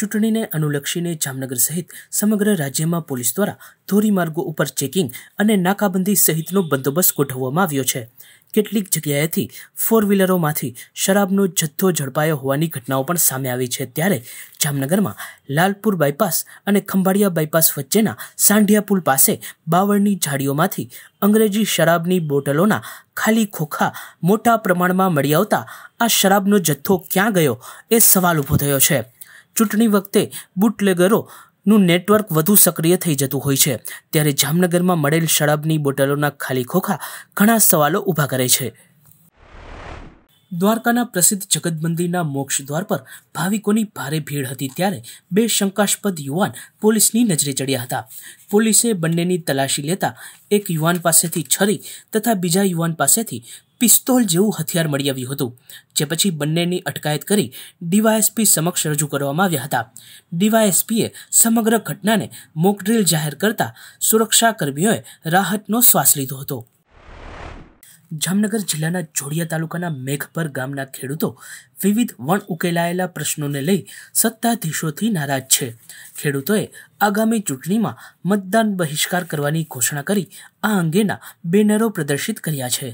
ચૂંટણીને અનુલક્ષીને જામનગર સહિત સમગ્ર રાજ્યમાં પોલીસ દ્વારા ધોરીમાર્ગો ઉપર ચેકિંગ અને નાકાબંધી સહિતનો બંદોબસ્ત ગોઠવવામાં આવ્યો છે કેટલીક જગ્યાએથી ફોર વ્હીલરોમાંથી શરાબનો જથ્થો ઝડપાયો હોવાની ઘટનાઓ પણ સામે આવી છે ત્યારે જામનગરમાં લાલપુર બાયપાસ અને ખંભાળિયા બાયપાસ વચ્ચેના સાંઢિયા પુલ પાસે બાવળની ઝાડીઓમાંથી અંગ્રેજી શરાબની બોટલોના ખાલી ખોખા મોટા પ્રમાણમાં મળી આવતા આ શરાબનો જથ્થો ક્યાં ગયો એ સવાલ ઊભો થયો છે ચૂંટણી વખતે બુટલેગરોનું નેટવર્ક વધુ સક્રિય થઈ જતું હોય છે ત્યારે જામનગરમાં મળેલ શરાબની બોટલોના ખાલી ખોખા ઘણા સવાલો ઊભા કરે છે દ્વારકાના પ્રસિદ્ધ જગત મંદિરના મોક્ષ દ્વાર પર ભાવિકોની ભારે ભીડ હતી ત્યારે બે શંકાસ્પદ યુવાન પોલીસની નજરે ચડ્યા હતા પોલીસે બંનેની તલાશી લેતા એક યુવાન પાસેથી છરી તથા બીજા યુવાન પાસેથી પિસ્તોલ જેવું હથિયાર મળી આવ્યું હતું જે પછી બંનેની અટકાયત કરી ડીવાયએસપી સમક્ષ રજૂ કરવામાં આવ્યા હતા ડીવાયએસપીએ સમગ્ર ઘટનાને મોકડ્રીલ જાહેર કરતા સુરક્ષા કર્મીઓએ રાહતનો શ્વાસ લીધો હતો જામનગર જિલ્લાના જોડિયા તાલુકાના મેઘપર ગામના ખેડૂતો વિવિધ વણ ઉકેલાયેલા પ્રશ્નોને લઈ સત્તાધીશોથી નારાજ છે ખેડૂતોએ આગામી ચૂંટણીમાં મતદાન બહિષ્કાર કરવાની ઘોષણા કરી આ અંગેના બેનરો પ્રદર્શિત કર્યા છે